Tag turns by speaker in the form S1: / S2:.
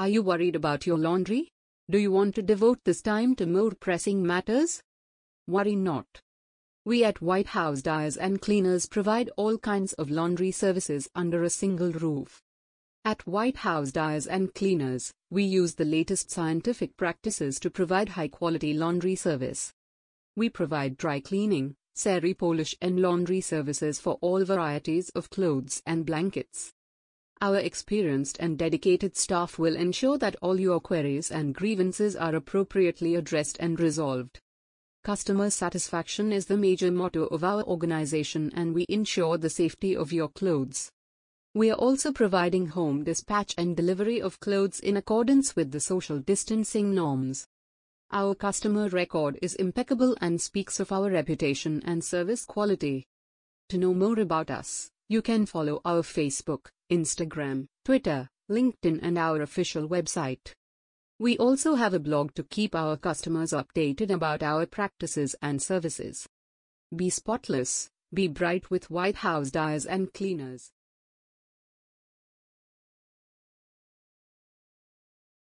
S1: Are you worried about your laundry? Do you want to devote this time to more pressing matters? Worry not. We at White House Dyers and Cleaners provide all kinds of laundry services under a single roof. At White House Dyers and Cleaners, we use the latest scientific practices to provide high quality laundry service. We provide dry cleaning, sari polish, and laundry services for all varieties of clothes and blankets. Our experienced and dedicated staff will ensure that all your queries and grievances are appropriately addressed and resolved. Customer satisfaction is the major motto of our organization and we ensure the safety of your clothes. We are also providing home dispatch and delivery of clothes in accordance with the social distancing norms. Our customer record is impeccable and speaks of our reputation and service quality. To know more about us, you can follow our Facebook, Instagram, Twitter, LinkedIn and our official website. We also have a blog to keep our customers updated about our practices and services. Be spotless, be bright with white house dyes and cleaners.